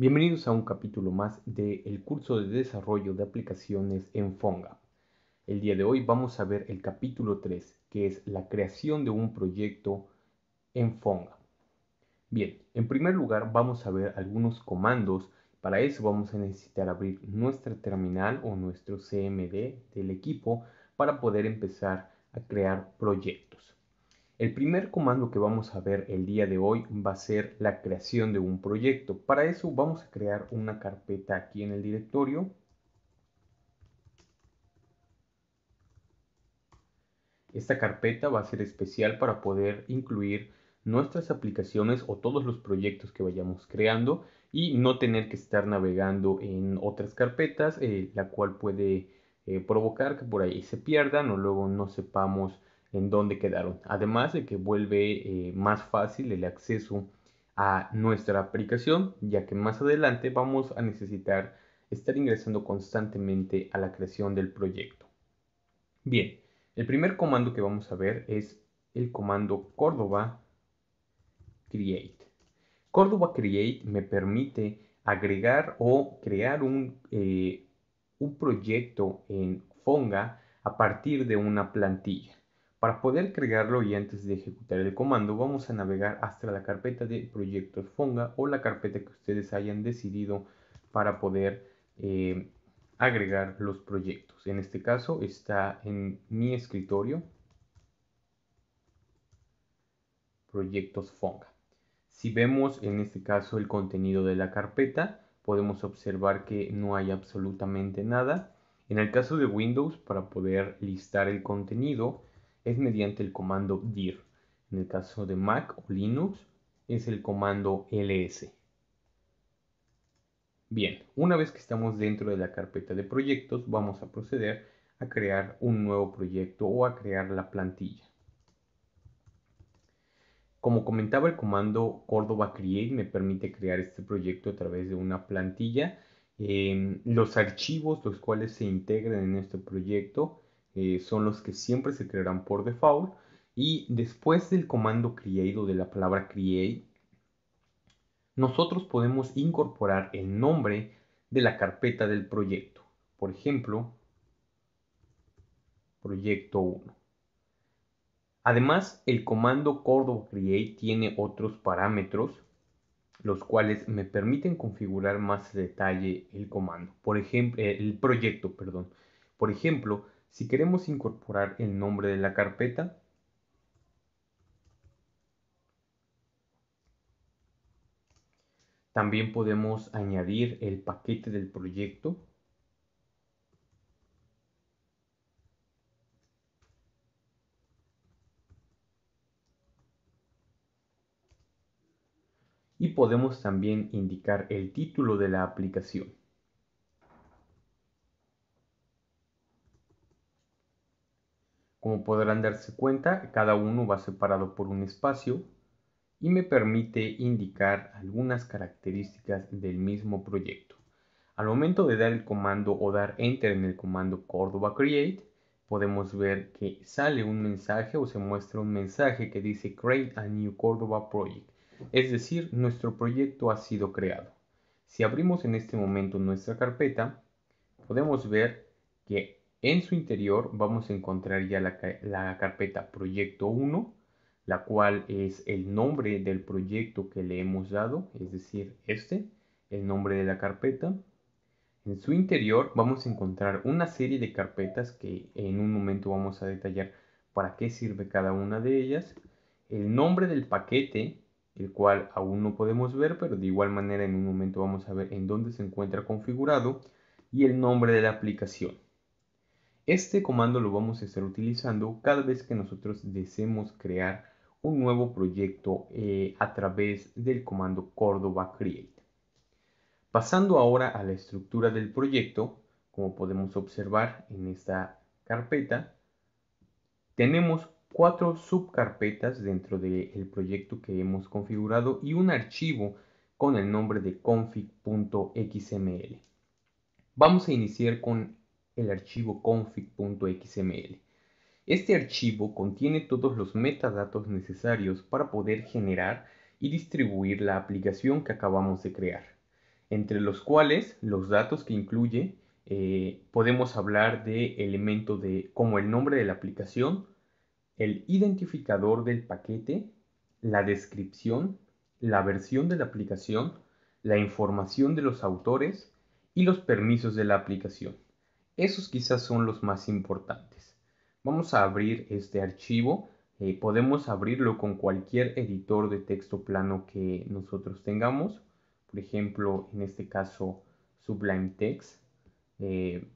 Bienvenidos a un capítulo más del curso de desarrollo de aplicaciones en Fonga. El día de hoy vamos a ver el capítulo 3, que es la creación de un proyecto en Fonga. Bien, en primer lugar vamos a ver algunos comandos. Para eso vamos a necesitar abrir nuestra terminal o nuestro CMD del equipo para poder empezar a crear proyectos. El primer comando que vamos a ver el día de hoy va a ser la creación de un proyecto. Para eso vamos a crear una carpeta aquí en el directorio. Esta carpeta va a ser especial para poder incluir nuestras aplicaciones o todos los proyectos que vayamos creando y no tener que estar navegando en otras carpetas, eh, la cual puede eh, provocar que por ahí se pierdan o luego no sepamos en dónde quedaron. Además de que vuelve eh, más fácil el acceso a nuestra aplicación, ya que más adelante vamos a necesitar estar ingresando constantemente a la creación del proyecto. Bien, el primer comando que vamos a ver es el comando Córdoba Create. Córdoba Create me permite agregar o crear un, eh, un proyecto en Fonga a partir de una plantilla. Para poder crearlo y antes de ejecutar el comando vamos a navegar hasta la carpeta de proyectos Fonga o la carpeta que ustedes hayan decidido para poder eh, agregar los proyectos. En este caso está en mi escritorio proyectos Fonga. Si vemos en este caso el contenido de la carpeta podemos observar que no hay absolutamente nada. En el caso de Windows para poder listar el contenido es mediante el comando dir. En el caso de Mac o Linux es el comando ls. Bien, una vez que estamos dentro de la carpeta de proyectos, vamos a proceder a crear un nuevo proyecto o a crear la plantilla. Como comentaba, el comando Córdoba Create me permite crear este proyecto a través de una plantilla. Em, los archivos los cuales se integran en este proyecto eh, son los que siempre se crearán por default. Y después del comando create o de la palabra create, nosotros podemos incorporar el nombre de la carpeta del proyecto. Por ejemplo, proyecto 1. Además, el comando Cordova create tiene otros parámetros, los cuales me permiten configurar más detalle el comando. Por ejemplo, el proyecto, perdón. Por ejemplo, si queremos incorporar el nombre de la carpeta, También podemos añadir el paquete del proyecto. Y podemos también indicar el título de la aplicación. Como podrán darse cuenta, cada uno va separado por un espacio y me permite indicar algunas características del mismo proyecto. Al momento de dar el comando o dar enter en el comando Cordova Create, podemos ver que sale un mensaje o se muestra un mensaje que dice Create a New Cordova Project, es decir, nuestro proyecto ha sido creado. Si abrimos en este momento nuestra carpeta, podemos ver que en su interior vamos a encontrar ya la, carpeta proyecto 1, la cual es el nombre del proyecto que le hemos dado, es decir, este, el nombre de la carpeta. En su interior vamos a encontrar una serie de carpetas que en un momento vamos a detallar para qué sirve cada una de ellas, el nombre del paquete, el cual aún no podemos ver, pero de igual manera en un momento vamos a ver en dónde se encuentra configurado, y el nombre de la aplicación. Este comando lo vamos a estar utilizando cada vez que nosotros deseemos crear un nuevo proyecto eh, a través del comando Córdoba Create. Pasando ahora a la estructura del proyecto, como podemos observar en esta carpeta, tenemos cuatro subcarpetas dentro del proyecto que hemos configurado y un archivo con el nombre de config.xml. Vamos a iniciar con el archivo config.xml. Este archivo contiene todos los metadatos necesarios para poder generar y distribuir la aplicación que acabamos de crear, entre los cuales los datos que incluye eh, podemos hablar de elementos de, como el nombre de la aplicación, el identificador del paquete, la descripción, la versión de la aplicación, la información de los autores y los permisos de la aplicación. Esos quizás son los más importantes. Vamos a abrir este archivo. Eh, podemos abrirlo con cualquier editor de texto plano que nosotros tengamos. Por ejemplo, en este caso, Sublime Text. Eh,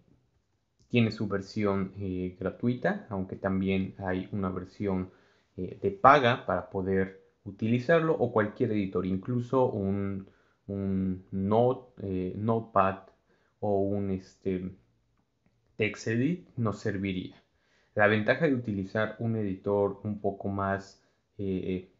tiene su versión eh, gratuita, aunque también hay una versión de paga para poder utilizarlo o cualquier editor, incluso un, Notepad o un este, ExEdit nos serviría. La ventaja de utilizar un editor un poco más eh,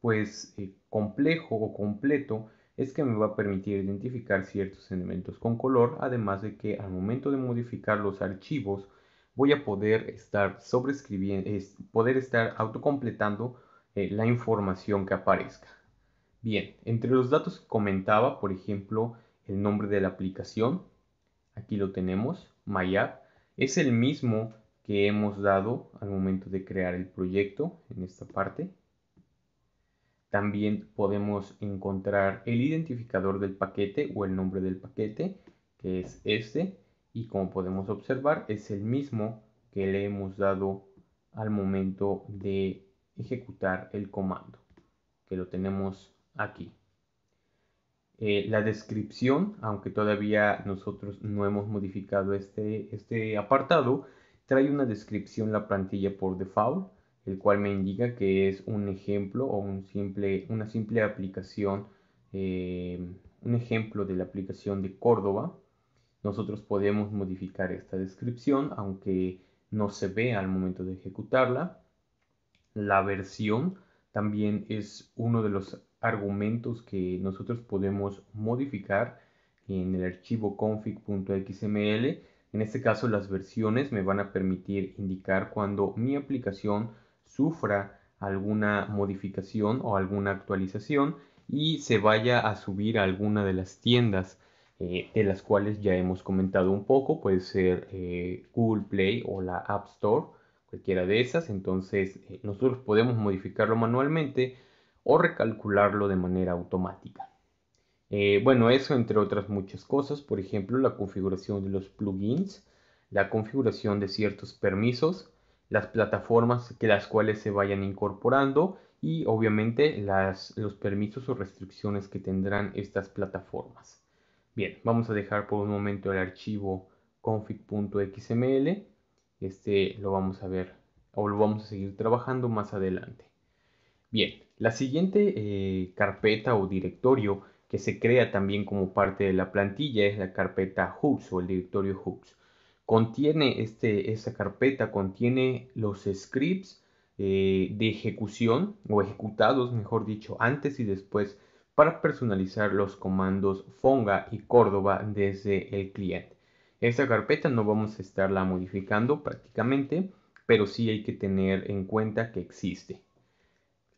pues, eh, complejo o completo es que me va a permitir identificar ciertos elementos con color, además de que al momento de modificar los archivos voy a poder estar es, poder estar autocompletando eh, la información que aparezca. Bien, entre los datos que comentaba, por ejemplo, el nombre de la aplicación, aquí lo tenemos, MyApp es el mismo que hemos dado al momento de crear el proyecto en esta parte. También podemos encontrar el identificador del paquete o el nombre del paquete, que es este, y como podemos observar es el mismo que le hemos dado al momento de ejecutar el comando, que lo tenemos aquí. Eh, la descripción, aunque todavía nosotros no hemos modificado este, este, apartado, trae una descripción la plantilla por default, el cual me indica que es un ejemplo o un simple, una simple aplicación, eh, un ejemplo de la aplicación de Córdoba. Nosotros podemos modificar esta descripción, aunque no se ve al momento de ejecutarla. La versión también es uno de los argumentos que nosotros podemos modificar en el archivo config.xml. En este caso las versiones me van a permitir indicar cuando mi aplicación sufra alguna modificación o alguna actualización y se vaya a subir a alguna de las tiendas eh, de las cuales ya hemos comentado un poco, puede ser eh, Google Play o la App Store cualquiera de esas, entonces eh, nosotros podemos modificarlo manualmente o recalcularlo de manera automática. Eh, bueno, eso entre otras muchas cosas, por ejemplo, la configuración de los plugins, la configuración de ciertos permisos, las plataformas que las cuales se vayan incorporando y obviamente los permisos o restricciones que tendrán estas plataformas. Bien, vamos a dejar por un momento el archivo config.xml este lo vamos a ver o lo vamos a seguir trabajando más adelante. Bien, la siguiente eh, carpeta o directorio que se crea también como parte de la plantilla es la carpeta hooks o el directorio hooks. Contiene este, esa carpeta, contiene los scripts eh, de ejecución o ejecutados, mejor dicho, antes y después para personalizar los comandos Fonga y Córdoba desde el cliente. Esta carpeta no vamos a estarla modificando prácticamente, pero sí hay que tener en cuenta que existe.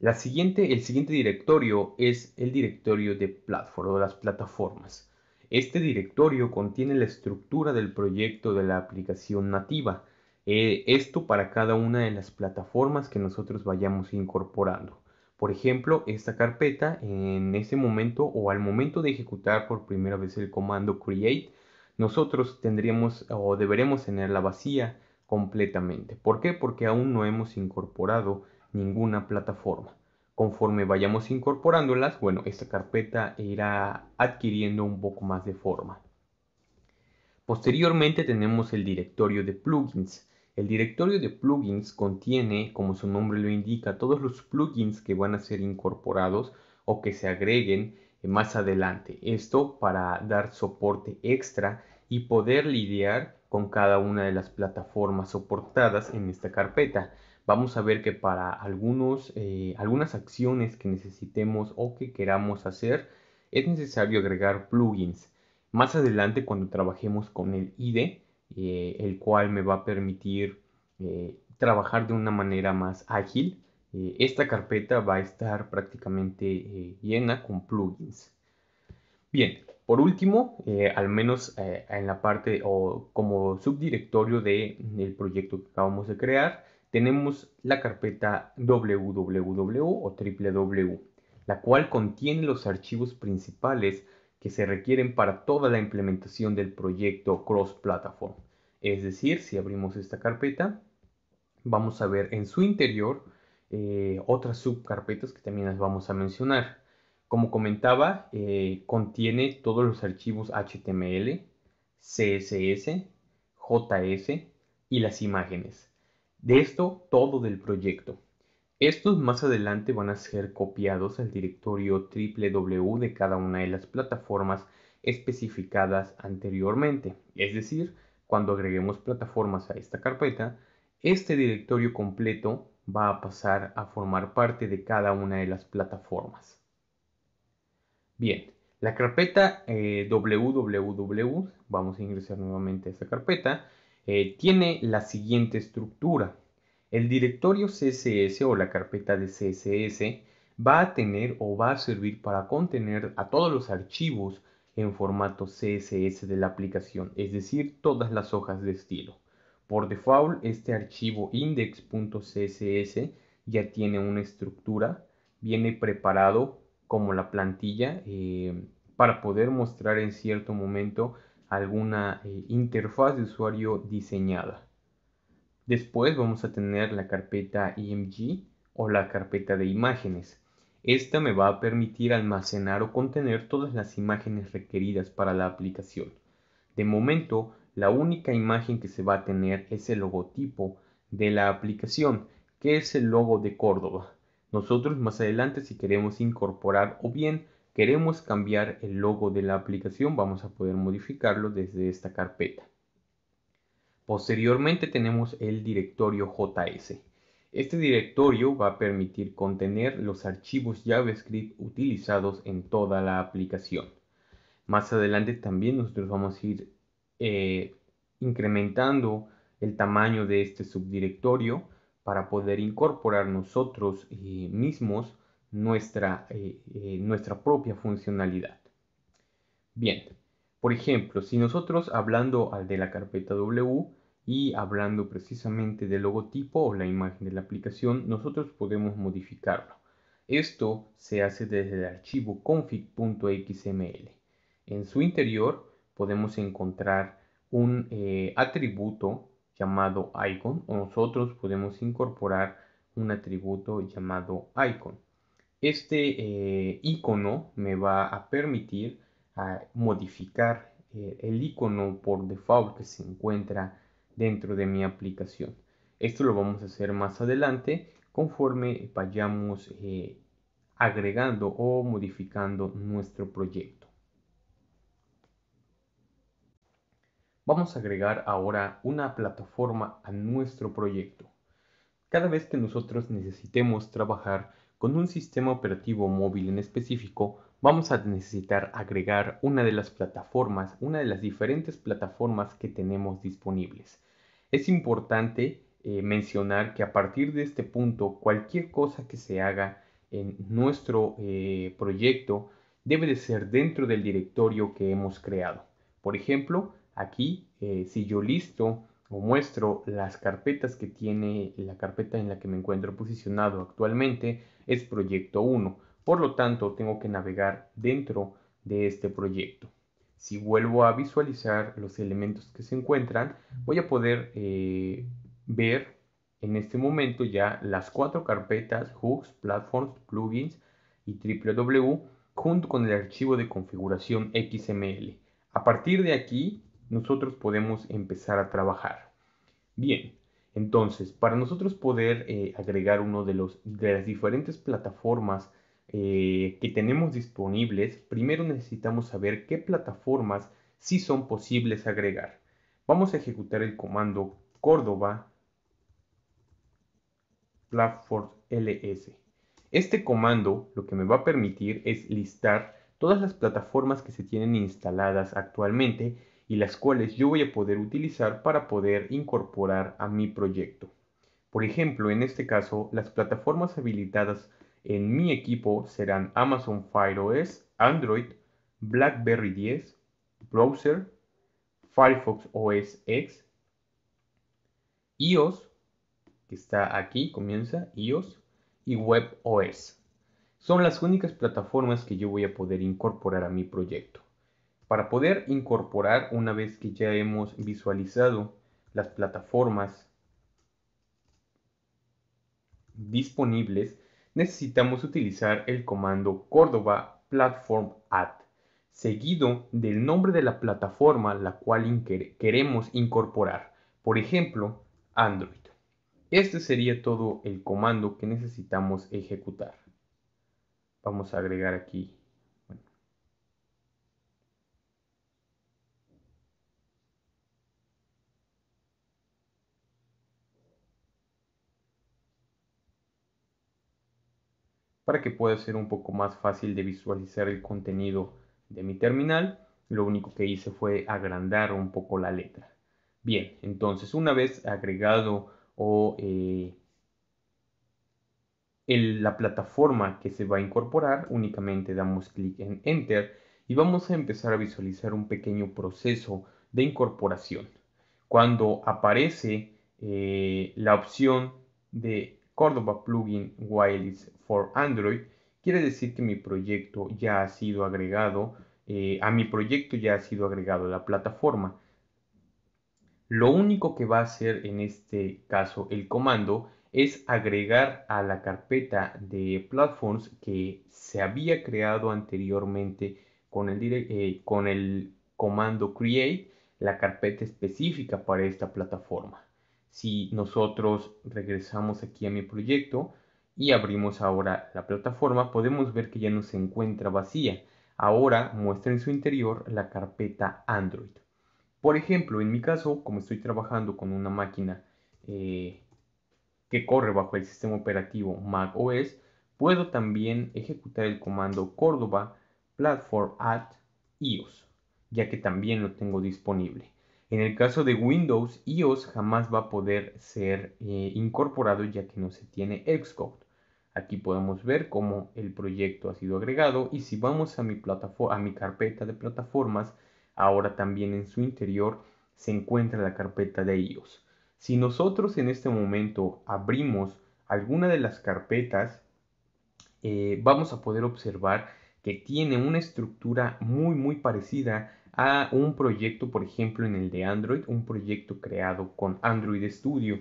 La siguiente, el siguiente directorio es el directorio de platform o las plataformas. Este directorio contiene la estructura del proyecto de la aplicación nativa. Eh, esto para cada una de las plataformas que nosotros vayamos incorporando. Por ejemplo, esta carpeta en ese momento o al momento de ejecutar por primera vez el comando create nosotros tendríamos o deberemos tenerla la vacía completamente. ¿Por qué? Porque aún no hemos incorporado ninguna plataforma. Conforme vayamos incorporándolas, bueno, esta carpeta irá adquiriendo un poco más de forma. Posteriormente tenemos el directorio de plugins. El directorio de plugins contiene, como su nombre lo indica, todos los plugins que van a ser incorporados o que se agreguen más adelante. Esto para dar soporte extra y poder lidiar con cada una de las plataformas soportadas en esta carpeta. Vamos a ver que para algunos, eh, algunas acciones que necesitemos o que queramos hacer es necesario agregar plugins. Más adelante cuando trabajemos con el IDE, eh, el cual me va a permitir eh, trabajar de una manera más ágil, esta carpeta va a estar prácticamente llena con plugins. Bien, por último, eh, al menos eh, en la parte o como subdirectorio del proyecto que acabamos de crear, tenemos la carpeta www o www, la cual contiene los archivos principales que se requieren para toda la implementación del proyecto cross-platform. Es decir, si abrimos esta carpeta, vamos a ver en su interior eh, otras subcarpetas que también las vamos a mencionar. Como comentaba, eh, contiene todos los archivos HTML, CSS, JS y las imágenes. De esto, todo del proyecto. Estos más adelante van a ser copiados al directorio www de cada una de las plataformas especificadas anteriormente. Es decir, cuando agreguemos plataformas a esta carpeta, este directorio completo va a pasar a formar parte de cada una de las plataformas. Bien, la carpeta www, eh, vamos a ingresar nuevamente a esta carpeta, eh, tiene la siguiente estructura. El directorio CSS o la carpeta de CSS va a tener o va a servir para contener a todos los archivos en formato CSS de la aplicación, es decir, todas las hojas de estilo. Por default, este archivo index.css ya tiene una estructura, viene preparado como la plantilla eh, para poder mostrar en cierto momento alguna eh, interfaz de usuario diseñada. Después vamos a tener la carpeta IMG e o la carpeta de imágenes. Esta me va a permitir almacenar o contener todas las imágenes requeridas para la aplicación. De momento, la única imagen que se va a tener es el logotipo de la aplicación, que es el logo de Córdoba. Nosotros más adelante si queremos incorporar o bien queremos cambiar el logo de la aplicación, vamos a poder modificarlo desde esta carpeta. Posteriormente tenemos el directorio JS. Este directorio va a permitir contener los archivos JavaScript utilizados en toda la aplicación. Más adelante también nosotros vamos a ir eh, incrementando el tamaño de este subdirectorio para poder incorporar nosotros eh, mismos nuestra, eh, eh, nuestra propia funcionalidad. Bien, por ejemplo, si nosotros hablando de la carpeta W y hablando precisamente del logotipo o la imagen de la aplicación, nosotros podemos modificarlo. Esto se hace desde el archivo config.xml. En su interior podemos encontrar un atributo llamado icon o nosotros podemos incorporar un atributo llamado icon. Este eh, icono me va a permitir ah, modificar eh, el icono por default que se encuentra dentro de mi aplicación. Esto lo vamos a hacer más adelante conforme vayamos eh, agregando o modificando nuestro proyecto. Vamos a agregar ahora una plataforma a nuestro proyecto. Cada vez que nosotros necesitemos trabajar con un sistema operativo móvil en específico, vamos a necesitar agregar una de las plataformas, una de las diferentes plataformas que tenemos disponibles. Es importante eh, mencionar que a partir de este punto, cualquier cosa que se haga en nuestro eh, proyecto debe de ser dentro del directorio que hemos creado. Por ejemplo, Aquí, eh, si yo listo o muestro las carpetas que tiene la carpeta en la que me encuentro posicionado actualmente, es proyecto 1. Por lo tanto, tengo que navegar dentro de este proyecto. Si vuelvo a visualizar los elementos que se encuentran, voy a poder eh, ver en este momento ya las cuatro carpetas, hooks, platforms, plugins y www, junto con el archivo de configuración XML. A partir de aquí nosotros podemos empezar a trabajar. Bien, entonces, para nosotros poder eh, agregar uno de, los, de las diferentes plataformas eh, que tenemos disponibles, primero necesitamos saber qué plataformas sí son posibles agregar. Vamos a ejecutar el comando Córdoba Platform LS. Este comando lo que me va a permitir es listar todas las plataformas que se tienen instaladas actualmente y las cuales yo voy a poder utilizar para poder incorporar a mi proyecto. Por ejemplo, en este caso, las plataformas habilitadas en mi equipo serán Amazon Fire OS, Android, BlackBerry 10, Browser, Firefox OS X, iOS, que está aquí, comienza iOS, y OS. Son las únicas plataformas que yo voy a poder incorporar a mi proyecto. Para poder incorporar, una vez que ya hemos visualizado las plataformas disponibles, necesitamos utilizar el comando Córdoba Platform Add, seguido del nombre de la plataforma la cual queremos incorporar, por ejemplo, Android. Este sería todo el comando que necesitamos ejecutar. Vamos a agregar aquí para que pueda ser un poco más fácil de visualizar el contenido de mi terminal. Lo único que hice fue agrandar un poco la letra. Bien, entonces una vez agregado o eh, la plataforma que se va a incorporar, únicamente damos clic en Enter y vamos a empezar a visualizar un pequeño proceso de incorporación. Cuando aparece eh, la opción de Córdoba Plugin Wireless for Android, quiere decir que mi proyecto ya ha sido agregado, eh, a mi proyecto ya ha sido agregado la plataforma. Lo único que va a hacer en este caso el comando es agregar a la carpeta de platforms que se había creado anteriormente con el, eh, con el comando create la carpeta específica para esta plataforma si nosotros regresamos aquí a mi proyecto y abrimos ahora la plataforma, podemos ver que ya no se encuentra vacía. Ahora muestra en su interior la carpeta Android. Por ejemplo, en mi caso, como estoy trabajando con una máquina eh, que corre bajo el sistema operativo Mac OS, puedo también ejecutar el comando Córdoba platform at iOS, ya que también lo tengo disponible. En el caso de Windows, iOS jamás va a poder ser eh, incorporado ya que no se tiene Xcode. Aquí podemos ver cómo el proyecto ha sido agregado y si vamos a mi, carpeta de plataformas, ahora también en su interior se encuentra la carpeta de iOS. Si nosotros en este momento abrimos alguna de las carpetas, eh, vamos a poder observar que tiene una estructura muy muy parecida a un proyecto, por ejemplo, en el de Android, un proyecto creado con Android Studio.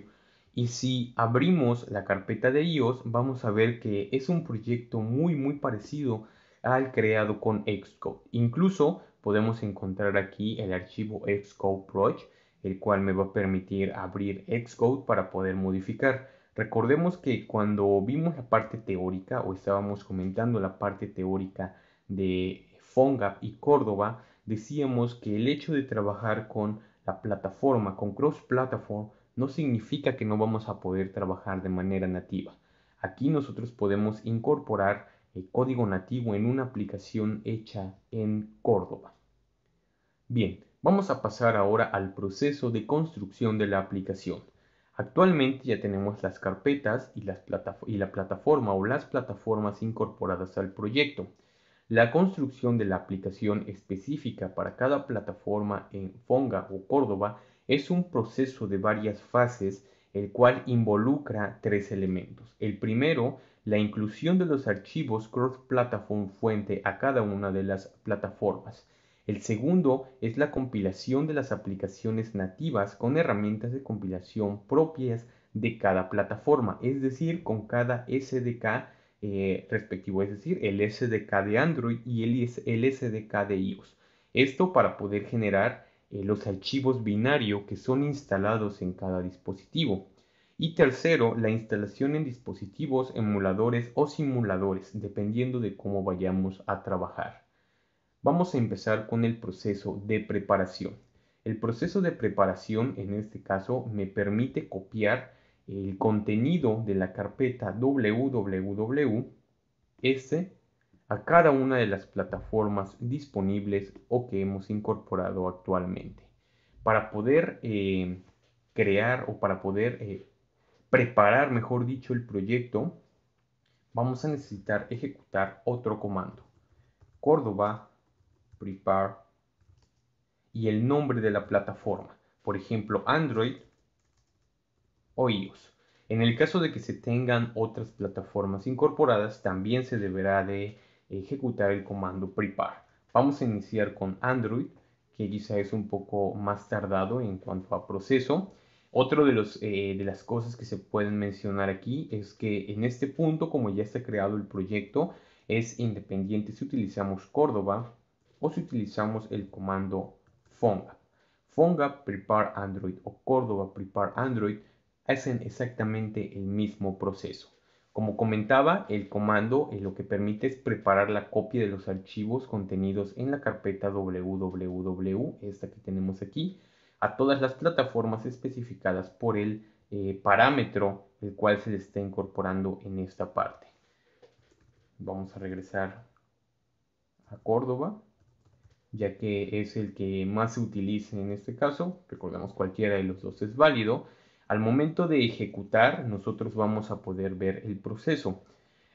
Y si abrimos la carpeta de iOS, vamos a ver que es un proyecto muy, muy parecido al creado con Xcode. Incluso podemos encontrar aquí el archivo Xcode Project el cual me va a permitir abrir Xcode para poder modificar. Recordemos que cuando vimos la parte teórica o estábamos comentando la parte teórica de Fonga y Córdoba, decíamos que el hecho de trabajar con la plataforma, con cross-platform, no significa que no vamos a poder trabajar de manera nativa. Aquí nosotros podemos incorporar el código nativo en una aplicación hecha en Córdoba. Bien, vamos a pasar ahora al proceso de construcción de la aplicación. Actualmente ya tenemos las carpetas y, las y la plataforma o las plataformas incorporadas al proyecto. La construcción de la aplicación específica para cada plataforma en Fonga o Córdoba es un proceso de varias fases, el cual involucra tres elementos. El primero, la inclusión de los archivos cross-platform fuente a cada una de las plataformas. El segundo es la compilación de las aplicaciones nativas con herramientas de compilación propias de cada plataforma, es decir, con cada SDK eh, respectivo, es decir, el SDK de Android y el SDK de iOS. Esto para poder generar eh, los archivos binarios que son instalados en cada dispositivo. Y tercero, la instalación en dispositivos, emuladores o simuladores, dependiendo de cómo vayamos a trabajar. Vamos a empezar con el proceso de preparación. El proceso de preparación, en este caso, me permite copiar el contenido de la carpeta www a cada una de las plataformas disponibles o que hemos incorporado actualmente para poder eh, crear o para poder eh, preparar, mejor dicho, el proyecto, vamos a necesitar ejecutar otro comando. Córdoba prepare y el nombre de la plataforma. Por ejemplo, Android o En el caso de que se tengan otras plataformas incorporadas, también se deberá de ejecutar el comando prepare. Vamos a iniciar con Android, que quizá es un poco más tardado en cuanto a proceso. Otro de, eh, de las cosas que se pueden mencionar aquí es que en este punto, como ya está creado el proyecto, es independiente si utilizamos Córdoba o si utilizamos el comando FONGA. FONGA Prepare Android o Córdoba Prepare Android hacen exactamente el mismo proceso. Como comentaba, el comando lo que permite es preparar la copia de los archivos contenidos en la carpeta www, esta que tenemos aquí, a todas las plataformas especificadas por el eh, parámetro el cual se le está incorporando en esta parte. Vamos a regresar a Córdoba, ya que es el que más se utiliza en este caso. Recordemos cualquiera de los dos es válido. Al momento de ejecutar, nosotros vamos a poder ver el proceso.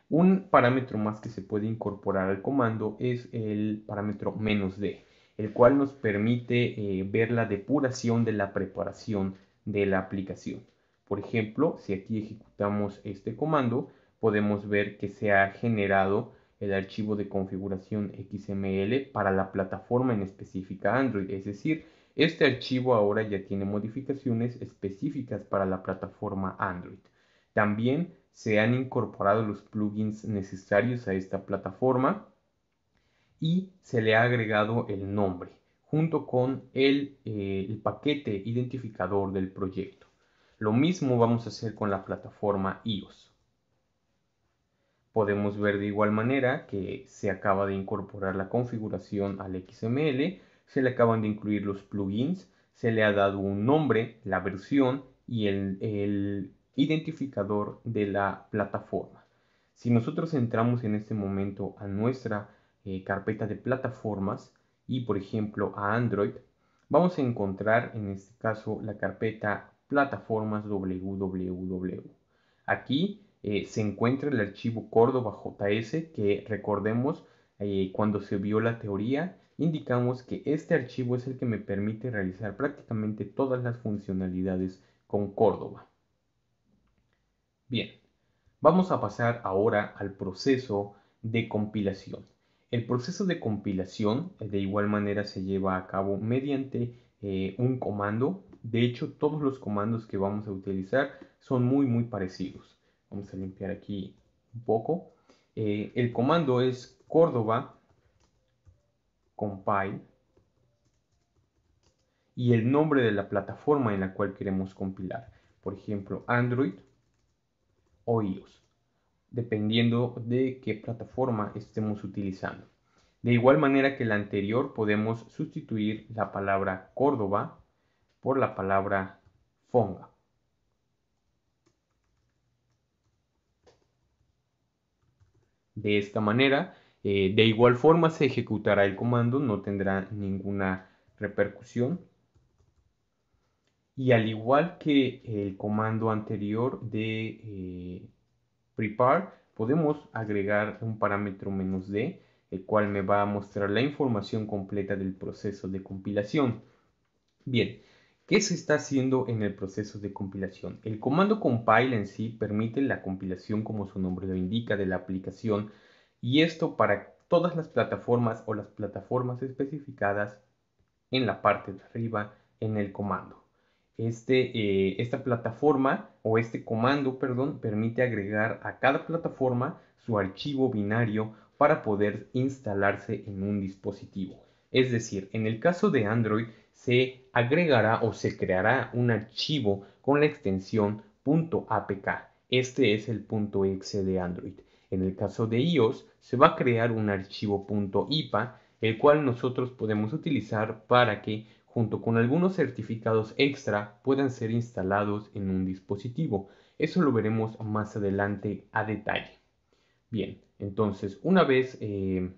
Un parámetro más que se puede incorporar al comando es el parámetro menos "-d", el cual nos permite eh, ver la depuración de la preparación de la aplicación. Por ejemplo, si aquí ejecutamos este comando, podemos ver que se ha generado el archivo de configuración XML para la plataforma en específica Android, es decir, este archivo ahora ya tiene modificaciones específicas para la plataforma Android. También se han incorporado los plugins necesarios a esta plataforma y se le ha agregado el nombre junto con el, eh, paquete identificador del proyecto. Lo mismo vamos a hacer con la plataforma iOS. Podemos ver de igual manera que se acaba de incorporar la configuración al XML se le acaban de incluir los plugins, se le ha dado un nombre, la versión y el, identificador de la plataforma. Si nosotros entramos en este momento a nuestra eh, carpeta de plataformas y por ejemplo a Android, vamos a encontrar en este caso la carpeta plataformas www. Aquí eh, se encuentra el archivo Córdoba JS que recordemos eh, cuando se vio la teoría indicamos que este archivo es el que me permite realizar prácticamente todas las funcionalidades con Córdoba. Bien, vamos a pasar ahora al proceso de compilación. El proceso de compilación eh, de igual manera se lleva a cabo mediante eh, un comando. De hecho, todos los comandos que vamos a utilizar son muy muy parecidos. Vamos a limpiar aquí un poco. Eh, el comando es Córdoba compile y el nombre de la plataforma en la cual queremos compilar. Por ejemplo, Android o iOS, dependiendo de qué plataforma estemos utilizando. De igual manera que la anterior, podemos sustituir la palabra Córdoba por la palabra Fonga. De esta manera, eh, de igual forma se ejecutará el comando, no tendrá ninguna repercusión. Y al igual que el comando anterior de eh, prepare, podemos agregar un parámetro menos "-d", el cual me va a mostrar la información completa del proceso de compilación. Bien, ¿qué se está haciendo en el proceso de compilación? El comando compile en sí permite la compilación, como su nombre lo indica, de la aplicación y esto para todas las plataformas o las plataformas especificadas en la parte de arriba en el comando. Este, eh, esta plataforma o este comando, perdón, permite agregar a cada plataforma su archivo binario para poder instalarse en un dispositivo. Es decir, en el caso de Android se agregará o se creará un archivo con la extensión .apk. Este es el .exe de Android. En el caso de iOS, se va a crear un archivo .ipa, el cual nosotros podemos utilizar para que, junto con algunos certificados extra, puedan ser instalados en un dispositivo. Eso lo veremos más adelante a detalle. Bien, entonces, una vez eh,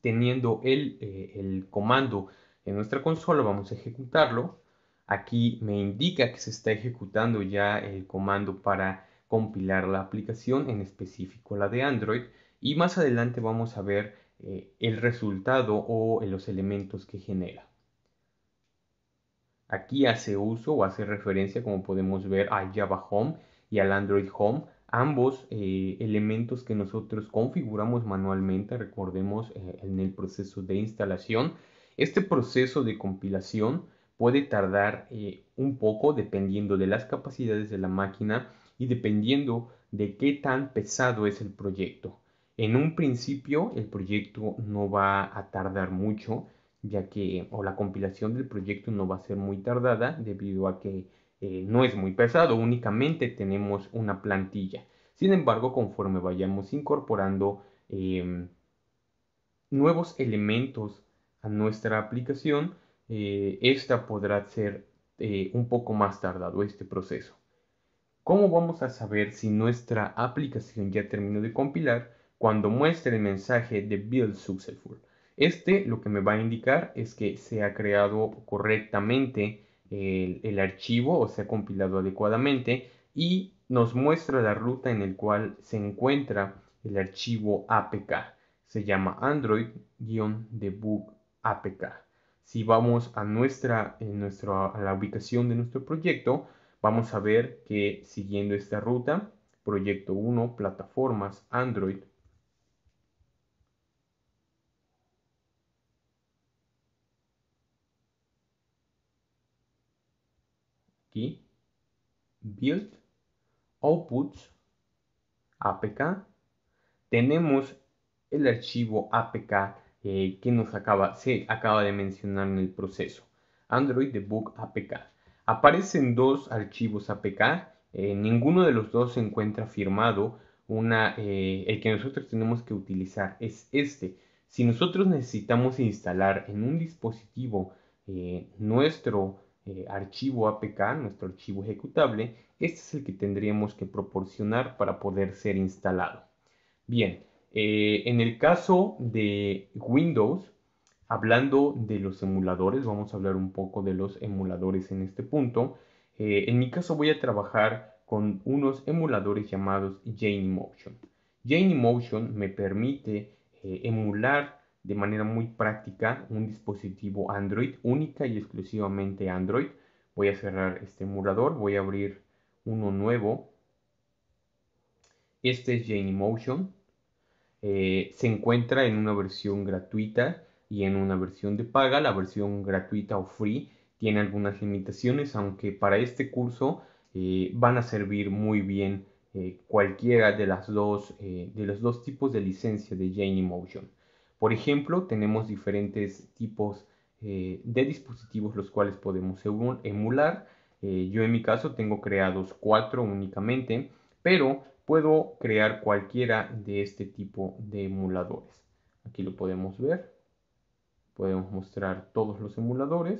teniendo el, eh, el comando en nuestra consola, vamos a ejecutarlo. Aquí me indica que se está ejecutando ya el comando para compilar la aplicación, en específico la de Android, y más adelante vamos a ver eh, el resultado o eh, los elementos que genera. Aquí hace uso o hace referencia, como podemos ver, al Java Home y al Android Home, ambos eh, elementos que nosotros configuramos manualmente, recordemos en el proceso de instalación. Este proceso de compilación puede tardar un poco dependiendo de las capacidades de la máquina y dependiendo de qué tan pesado es el proyecto. En un principio el proyecto no va a tardar mucho, ya que o la compilación del proyecto no va a ser muy tardada debido a que eh, no es muy pesado, únicamente tenemos una plantilla. Sin embargo, conforme vayamos incorporando em, nuevos elementos a nuestra aplicación, eh, esta podrá ser eh, un poco más tardado este proceso. ¿Cómo vamos a saber si nuestra aplicación ya terminó de compilar cuando muestre el mensaje de build successful? Este lo que me va a indicar es que se ha creado correctamente el, archivo o se ha compilado adecuadamente y nos muestra la ruta en la cual se encuentra el archivo APK. Se llama Android-debug APK. Si vamos a, nuestra, a la ubicación de nuestro proyecto, Vamos a ver que siguiendo esta ruta, proyecto 1, plataformas, Android, aquí, build, outputs, apk, tenemos el archivo apk eh, que nos acaba, se acaba de mencionar en el proceso, Android Debug apk. Aparecen dos archivos APK, eh, ninguno de los dos se encuentra firmado. Una, eh, el que nosotros tenemos que utilizar es este. Si nosotros necesitamos instalar en un dispositivo eh, nuestro archivo APK, nuestro archivo ejecutable, este es el que tendríamos que proporcionar para poder ser instalado. Bien, en el caso de Windows, Hablando de los emuladores, vamos a hablar un poco de los emuladores en este punto. Eh, en mi caso voy a trabajar con unos emuladores llamados Motion. Janey Motion me permite eh, emular de manera muy práctica un dispositivo Android, única y exclusivamente Android. Voy a cerrar este emulador, voy a abrir uno nuevo. Este es Janey Motion. Eh, se encuentra en una versión gratuita y en una versión de paga. La versión gratuita o free tiene algunas limitaciones, aunque para este curso eh, van a servir muy bien eh, cualquiera de, las dos, eh, de los dos tipos de licencia de Motion. Por ejemplo, tenemos diferentes tipos de dispositivos los cuales podemos emular. yo en mi caso tengo creados cuatro únicamente, pero puedo crear cualquiera de este tipo de emuladores. Aquí lo podemos ver. Podemos mostrar todos los emuladores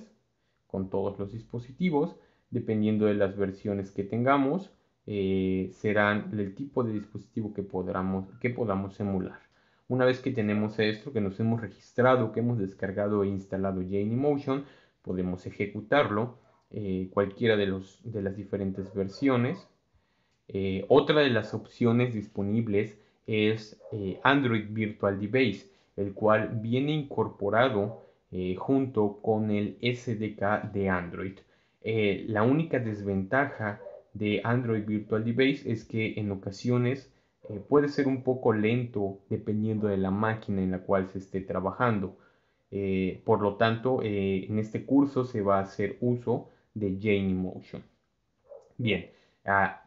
con todos los dispositivos. Dependiendo de las versiones que tengamos, eh, serán el tipo de dispositivo que, podamos, que podamos emular. Una vez que tenemos esto, que nos hemos registrado, que hemos descargado e instalado ya Motion, podemos ejecutarlo, eh, cualquiera de, los, de las diferentes versiones. Eh, otra de las opciones disponibles es Android Virtual Device el cual viene incorporado eh, junto con el SDK de Android. Eh, la única desventaja de Android Virtual Device es que en ocasiones eh, puede ser un poco lento dependiendo de la máquina en la cual se esté trabajando. por lo tanto, en este curso se va a hacer uso de Motion. Bien, ah,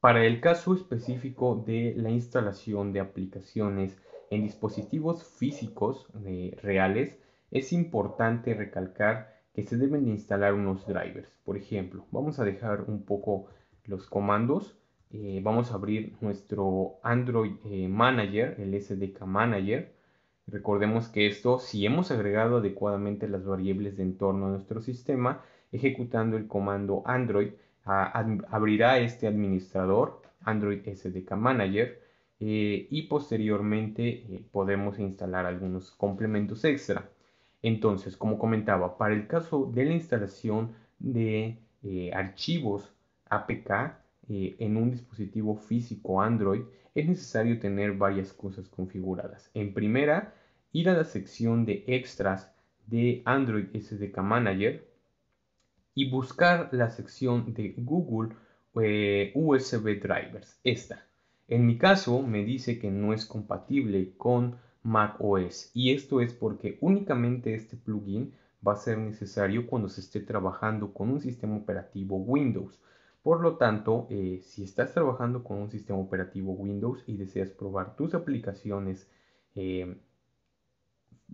para el caso específico de la instalación de aplicaciones en dispositivos físicos eh, reales, es importante recalcar que se deben de instalar unos drivers. Por ejemplo, vamos a dejar un poco los comandos. Eh, vamos a abrir nuestro Android eh, Manager, el SDK Manager. Recordemos que esto, si hemos agregado adecuadamente las variables de entorno a nuestro sistema, ejecutando el comando Android, abrirá este administrador, Android SDK Manager, eh, y posteriormente eh, podemos instalar algunos complementos extra. Entonces, como comentaba, para el caso de la instalación de eh, archivos APK en un dispositivo físico Android, es necesario tener varias cosas configuradas. En primera, ir a la sección de extras de Android SDK Manager y buscar la sección de Google USB Drivers, esta. En mi caso me dice que no es compatible con macOS y esto es porque únicamente este plugin va a ser necesario cuando se esté trabajando con un sistema operativo Windows. Por lo tanto, eh, si estás trabajando con un sistema operativo Windows y deseas probar tus aplicaciones eh,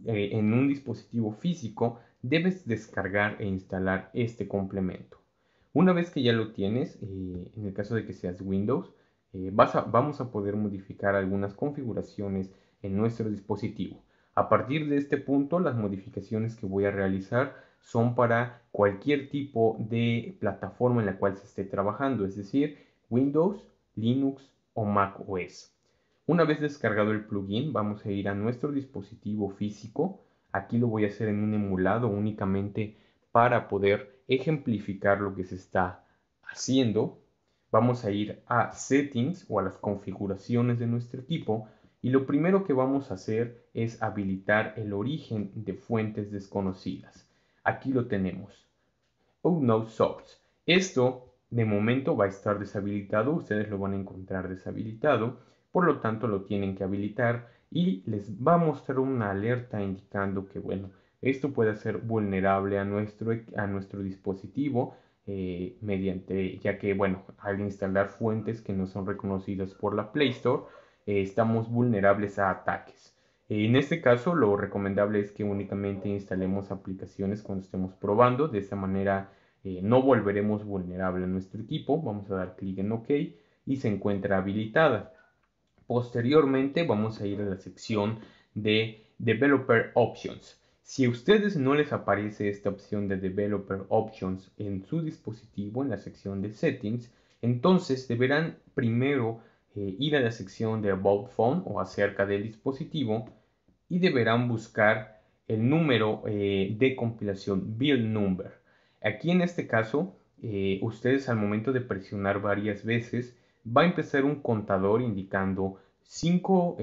eh, en un dispositivo físico, debes descargar e instalar este complemento. Una vez que ya lo tienes, en el caso de que seas Windows, eh, vamos a poder modificar algunas configuraciones en nuestro dispositivo. A partir de este punto, las modificaciones que voy a realizar son para cualquier tipo de plataforma en la cual se esté trabajando, es decir, Windows, Linux o Mac OS. Una vez descargado el plugin, vamos a ir a nuestro dispositivo físico. Aquí lo voy a hacer en un emulado únicamente para poder ejemplificar lo que se está haciendo Vamos a ir a settings o a las configuraciones de nuestro equipo y lo primero que vamos a hacer es habilitar el origen de fuentes desconocidas. Aquí lo tenemos. Oh, no, Source. Esto de momento va a estar deshabilitado, ustedes lo van a encontrar deshabilitado, por lo tanto lo tienen que habilitar y les va a mostrar una alerta indicando que bueno, esto puede ser vulnerable a nuestro, e, a nuestro dispositivo eh, mediante, ya que, bueno, al instalar fuentes que no son reconocidas por la Play Store, eh, estamos vulnerables a ataques. En este caso, lo recomendable es que únicamente instalemos aplicaciones cuando estemos probando. De esta manera, eh, no volveremos vulnerable a nuestro equipo. Vamos a dar clic en OK y se encuentra habilitada. Posteriormente, vamos a ir a la sección de Developer Options. Si a ustedes no les aparece esta opción de Developer Options en su dispositivo en la sección de Settings, entonces deberán primero eh, ir a la sección de About Phone o acerca del dispositivo y deberán buscar el número eh, de compilación, Build Number. Aquí en este caso, eh, ustedes al momento de presionar varias veces, va a empezar un contador indicando 5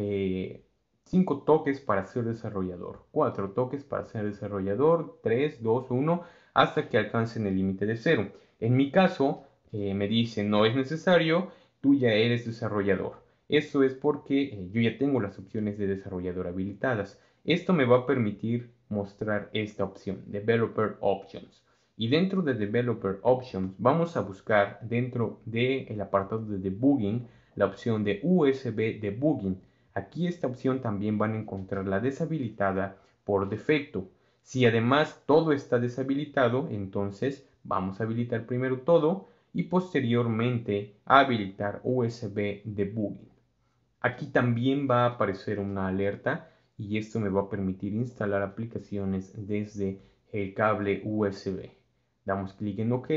5 toques para ser desarrollador, 4 toques para ser desarrollador, 3, 2, 1, hasta que alcancen el límite de 0. En mi caso, eh, me dice no es necesario, tú ya eres desarrollador. Eso es porque eh, yo ya tengo las opciones de desarrollador habilitadas. Esto me va a permitir mostrar esta opción, Developer Options. Y dentro de Developer Options vamos a buscar dentro del el apartado de debugging la opción de USB debugging Aquí esta opción también van a encontrarla deshabilitada por defecto. Si además todo está deshabilitado, entonces vamos a habilitar primero todo y posteriormente habilitar USB debugging. Aquí también va a aparecer una alerta y esto me va a permitir instalar aplicaciones desde el cable USB. Damos clic en OK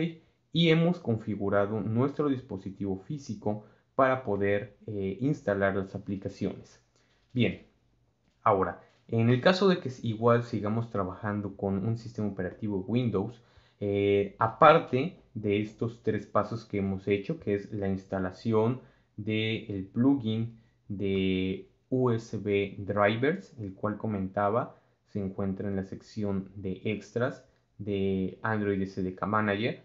y hemos configurado nuestro dispositivo físico para poder eh, instalar las aplicaciones. Bien, ahora, en el caso de que igual sigamos trabajando con un sistema operativo Windows, eh, aparte de estos tres pasos que hemos hecho, que es la instalación del plugin de USB Drivers, el cual comentaba, se encuentra en la sección de extras de Android SDK Manager,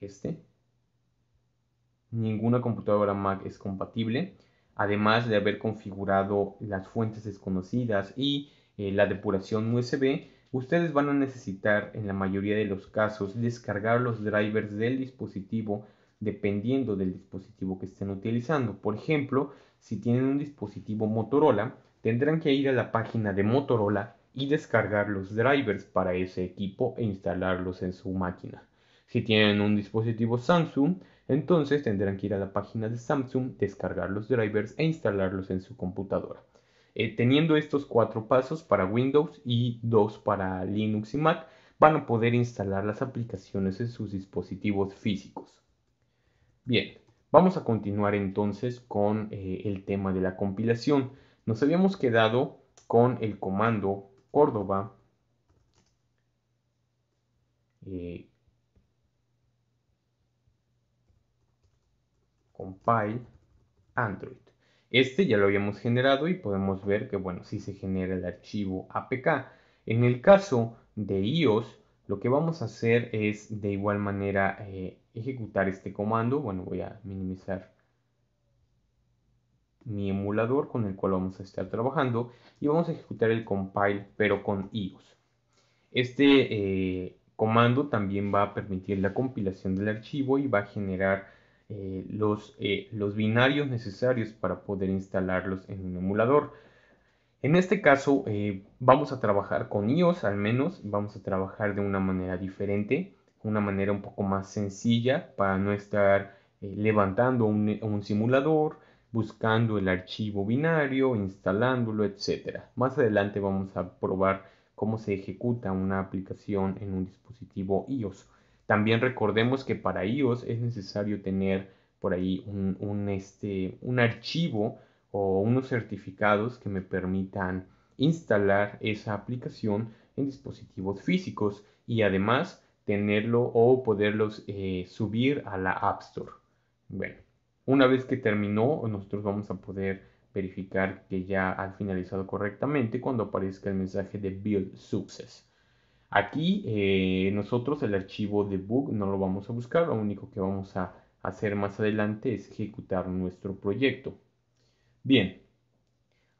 este, Ninguna computadora Mac es compatible, además de haber configurado las fuentes desconocidas y eh, la depuración USB. Ustedes van a necesitar en la mayoría de los casos descargar los drivers del dispositivo dependiendo del dispositivo que estén utilizando. Por ejemplo, si tienen un dispositivo Motorola, tendrán que ir a la página de Motorola y descargar los drivers para ese equipo e instalarlos en su máquina. Si tienen un dispositivo Samsung, entonces tendrán que ir a la página de Samsung, descargar los drivers e instalarlos en su computadora. Eh, teniendo estos cuatro pasos para Windows y dos para Linux y Mac, van a poder instalar las aplicaciones en sus dispositivos físicos. Bien, vamos a continuar entonces con eh, el tema de la compilación. Nos habíamos quedado con el comando Córdoba eh, compile Android. Este ya lo habíamos generado y podemos ver que, bueno, sí se genera el archivo APK. En el caso de iOS, lo que vamos a hacer es de igual manera eh, ejecutar este comando. Bueno, voy a minimizar mi emulador con el cual vamos a estar trabajando y vamos a ejecutar el compile pero con iOS. Este eh, comando también va a permitir la compilación del archivo y va a generar eh, los, eh, los binarios necesarios para poder instalarlos en un emulador. En este caso eh, vamos a trabajar con iOS al menos, vamos a trabajar de una manera diferente, una manera un poco más sencilla para no estar levantando un, un simulador, buscando el archivo binario, instalándolo, etc. Más adelante vamos a probar cómo se ejecuta una aplicación en un dispositivo iOS. También recordemos que para iOS es necesario tener por ahí un, este, un archivo o unos certificados que me permitan instalar esa aplicación en dispositivos físicos y además tenerlo o poderlos eh, subir a la App Store. Bueno, una vez que terminó, nosotros vamos a poder verificar que ya ha finalizado correctamente cuando aparezca el mensaje de Build Success. Aquí eh, nosotros el archivo debug no lo vamos a buscar, lo único que vamos a hacer más adelante es ejecutar nuestro proyecto. Bien,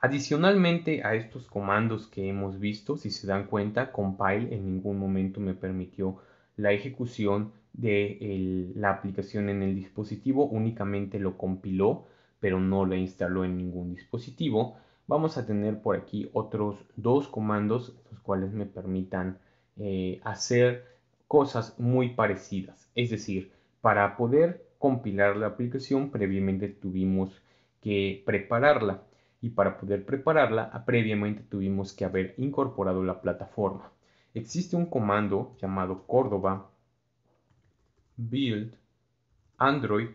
adicionalmente a estos comandos que hemos visto, si se dan cuenta, compile en ningún momento me permitió la ejecución de la aplicación en el dispositivo, únicamente lo compiló, pero no la instaló en ningún dispositivo. Vamos a tener por aquí otros dos comandos, los cuales me permitan eh, hacer cosas muy parecidas. Es decir, para poder compilar la aplicación previamente tuvimos que prepararla y para poder prepararla previamente tuvimos que haber incorporado la plataforma. Existe un comando llamado Córdoba build Android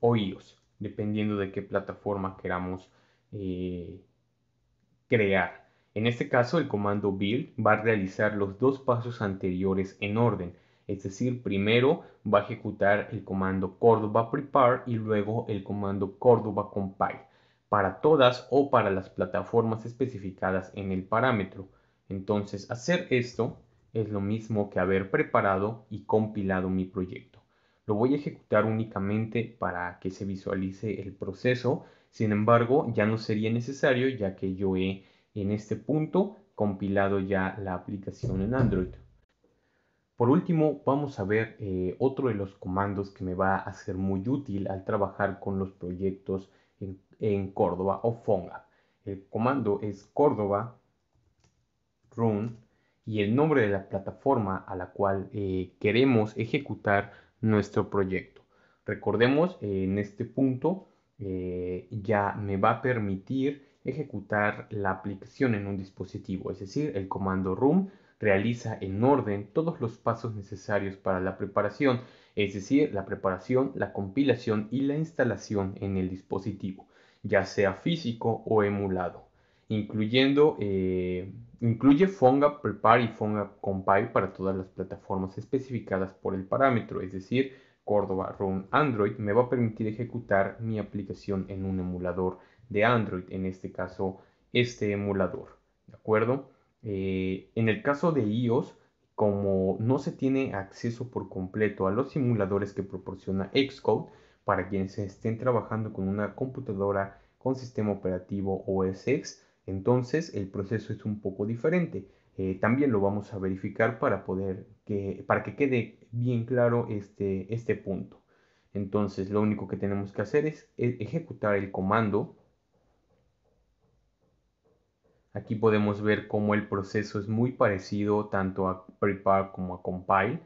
o iOS, dependiendo de qué plataforma queramos eh, crear. En este caso, el comando build va a realizar los dos pasos anteriores en orden, es decir, primero va a ejecutar el comando Cordova prepare y luego el comando Cordova compile para todas o para las plataformas especificadas en el parámetro. Entonces, hacer esto es lo mismo que haber preparado y compilado mi proyecto. Lo voy a ejecutar únicamente para que se visualice el proceso, sin embargo, ya no sería necesario ya que yo he en este punto compilado ya la aplicación en Android. Por último, vamos a ver eh, otro de los comandos que me va a ser muy útil al trabajar con los proyectos en, Córdoba o Fonga. El comando es Córdoba Run y el nombre de la plataforma a la cual eh, queremos ejecutar nuestro proyecto. Recordemos, eh, en este punto ya me va a permitir ejecutar la aplicación en un dispositivo, es decir, el comando room realiza en orden todos los pasos necesarios para la preparación, es decir, la preparación, la compilación y la instalación en el dispositivo, ya sea físico o emulado, incluyendo, eh, incluye Fonga Prepare y Fonga Compile para todas las plataformas especificadas por el parámetro, es decir, Córdoba Run Android me va a permitir ejecutar mi aplicación en un emulador de Android, en este caso este emulador, ¿de acuerdo? Eh, en el caso de iOS, como no se tiene acceso por completo a los simuladores que proporciona Xcode, para quienes estén trabajando con una computadora con sistema operativo OS X, entonces el proceso es un poco diferente. Eh, también lo vamos a verificar para poder que, para que quede bien claro este, este punto. Entonces lo único que tenemos que hacer es e, ejecutar el comando Aquí podemos ver cómo el proceso es muy parecido tanto a prepare como a compile.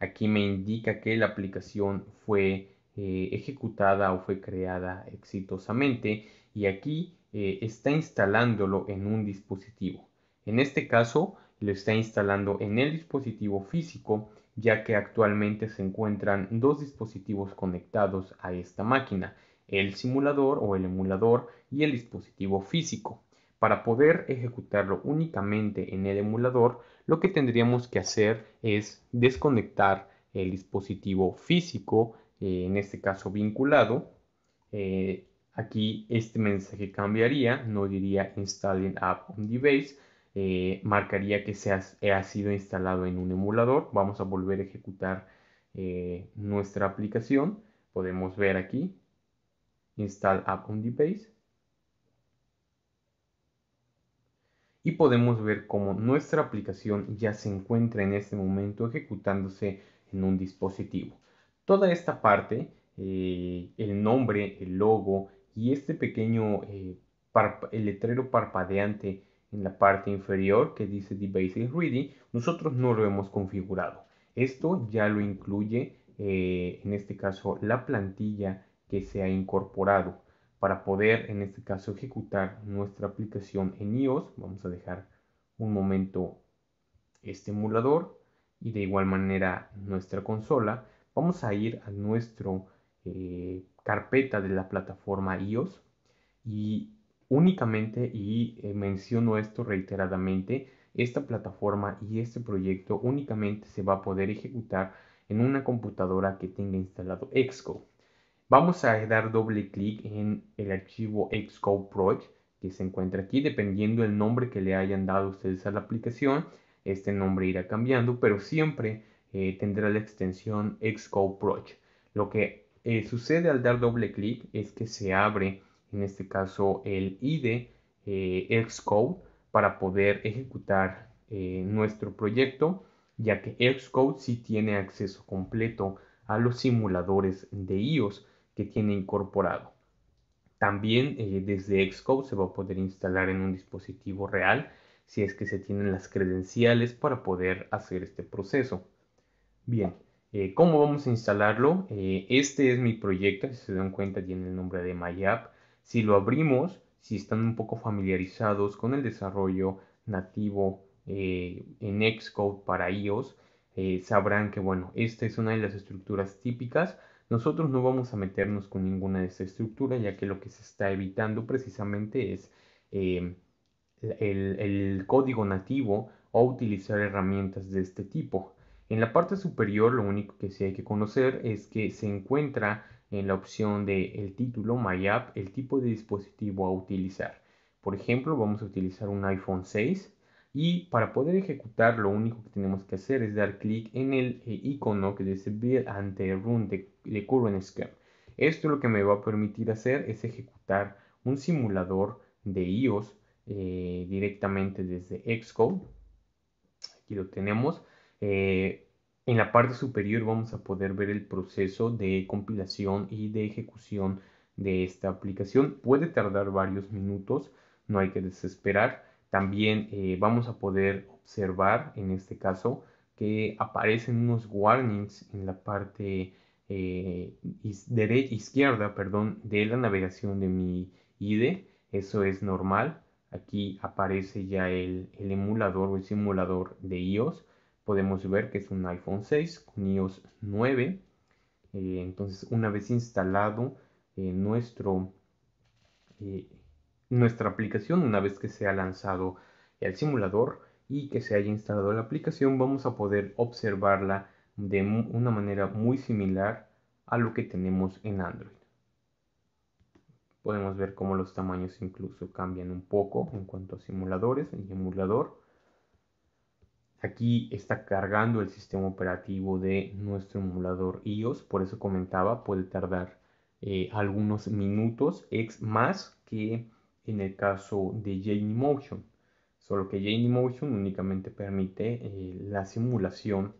Aquí me indica que la aplicación fue eh, ejecutada o fue creada exitosamente y aquí eh, está instalándolo en un dispositivo. En este caso lo está instalando en el dispositivo físico ya que actualmente se encuentran dos dispositivos conectados a esta máquina, el simulador o el emulador y el dispositivo físico. Para poder ejecutarlo únicamente en el emulador, lo que tendríamos que hacer es desconectar el dispositivo físico, eh, en este caso vinculado. Eh, aquí este mensaje cambiaría, no diría installing app on device, eh, marcaría que se ha, sido instalado en un emulador. Vamos a volver a ejecutar nuestra aplicación. Podemos ver aquí, install app on device y podemos ver cómo nuestra aplicación ya se encuentra en este momento ejecutándose en un dispositivo. Toda esta parte, eh, el nombre, el logo y este pequeño eh, el letrero parpadeante en la parte inferior que dice Debase Ready, nosotros no lo hemos configurado. Esto ya lo incluye, eh, en este caso, la plantilla que se ha incorporado para poder en este caso ejecutar nuestra aplicación en iOS. Vamos a dejar un momento este emulador y de igual manera nuestra consola. Vamos a ir a nuestro eh, carpeta de la plataforma iOS y únicamente, y eh, menciono esto reiteradamente, esta plataforma y este proyecto únicamente se va a poder ejecutar en una computadora que tenga instalado Xcode. Vamos a dar doble clic en el archivo Xcode Project que se encuentra aquí, dependiendo del nombre que le hayan dado ustedes a la aplicación, este nombre irá cambiando, pero siempre eh, tendrá la extensión Xcode Project. Lo que eh, sucede al dar doble clic es que se abre, en este caso, el IDE eh, Xcode para poder ejecutar nuestro proyecto, ya que Xcode sí tiene acceso completo a los simuladores de iOS que tiene incorporado. También eh, desde Xcode se va a poder instalar en un dispositivo real si es que se tienen las credenciales para poder hacer este proceso. Bien, eh, ¿cómo vamos a instalarlo? Eh, este es mi proyecto, si se dan cuenta tiene el nombre de MyApp. Si lo abrimos, si están un poco familiarizados con el desarrollo nativo en Xcode para iOS, sabrán que bueno, esta es una de las estructuras típicas nosotros no vamos a meternos con ninguna de estas estructuras ya que lo que se está evitando precisamente es em, el, código nativo o utilizar herramientas de este tipo. En la parte superior lo único que sí hay que conocer es que se encuentra en la opción de título My App el tipo de dispositivo a utilizar. Por ejemplo, vamos a utilizar un iPhone 6 y para poder ejecutar, lo único que tenemos que hacer es dar clic en el eh, icono que dice Build ante Run de, de Current Scheme. Esto lo que me va a permitir hacer es ejecutar un simulador de iOS eh, directamente desde Xcode. Aquí lo tenemos. Eh, en la parte superior vamos a poder ver el proceso de compilación y de ejecución de esta aplicación. Puede tardar varios minutos, no hay que desesperar. También eh, vamos a poder observar en este caso que aparecen unos warnings en la parte eh, derecha, izquierda perdón, de la navegación de mi IDE. Eso es normal. Aquí aparece ya el, emulador o el simulador de iOS. Podemos ver que es un iPhone 6 con iOS 9. Eh, entonces, una vez instalado nuestro nuestra aplicación una vez que se ha lanzado el simulador y que se haya instalado la aplicación vamos a poder observarla de una manera muy similar a lo que tenemos en Android. Podemos ver cómo los tamaños incluso cambian un poco en cuanto a simuladores y emulador. Aquí está cargando el sistema operativo de nuestro emulador iOS, por eso comentaba, puede tardar eh, algunos minutos ex más que en el caso de Motion solo que Motion únicamente permite eh, la simulación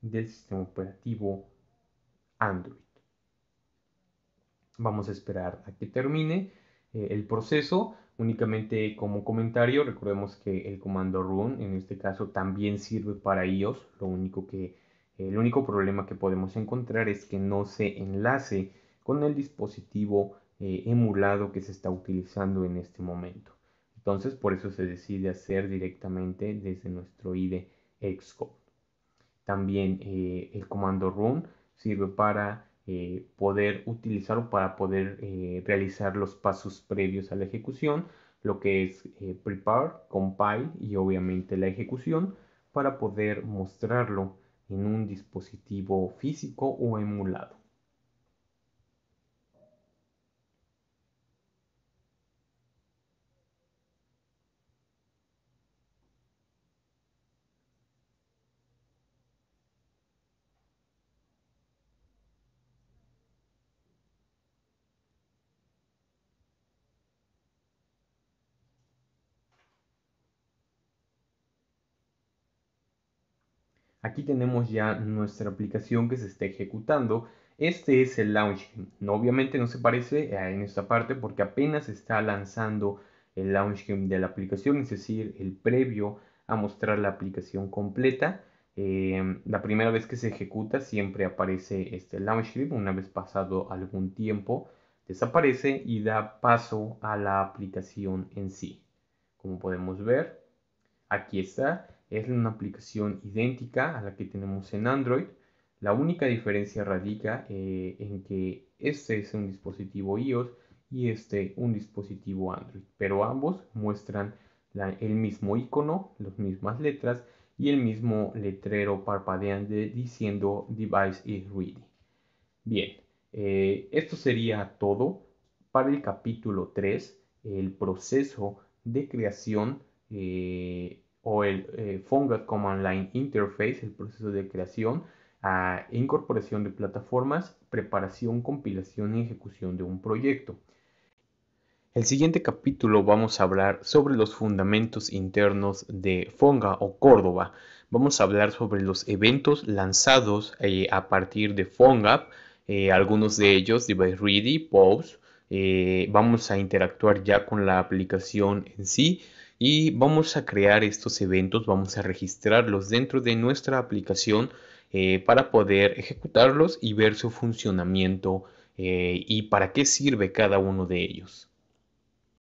del sistema operativo Android. Vamos a esperar a que termine eh, el proceso. Únicamente como comentario, recordemos que el comando run en este caso también sirve para iOS. Lo único que, eh, el único problema que podemos encontrar es que no se enlace con el dispositivo eh, emulado que se está utilizando en este momento. Entonces, por eso se decide hacer directamente desde nuestro IDE Xcode. También eh, el comando run sirve para eh, poder utilizar o para poder realizar los pasos previos a la ejecución, lo que es prepare, compile y obviamente la ejecución para poder mostrarlo en un dispositivo físico o emulado. tenemos ya nuestra aplicación que se está ejecutando. Este es el launch, No, obviamente no se parece eh, en esta parte porque apenas está lanzando el launch de la aplicación, es decir, el previo a mostrar la aplicación completa. Eh, la primera vez que se ejecuta siempre aparece este screen. una vez pasado algún tiempo desaparece y da paso a la aplicación en sí. Como podemos ver, aquí está es una aplicación idéntica a la que tenemos en Android. La única diferencia radica eh, en que este es un dispositivo iOS y este un dispositivo Android, pero ambos muestran el mismo icono, las mismas letras y el mismo letrero parpadeante diciendo Device is ready. Bien, eh, esto sería todo para el capítulo 3, el proceso de creación. Eh, o el eh, Command Line Interface, el proceso de creación, a incorporación de plataformas, preparación, compilación y ejecución de un proyecto. El siguiente capítulo vamos a hablar sobre los fundamentos internos de Fonga o Córdoba. Vamos a hablar sobre los eventos lanzados eh, a partir de Fonga, eh, algunos de ellos, Device Ready, Pause. Eh, vamos a interactuar ya con la aplicación en sí, y vamos a crear estos eventos, vamos a registrarlos dentro de nuestra aplicación eh, para poder ejecutarlos y ver su funcionamiento eh, y para qué sirve cada uno de ellos.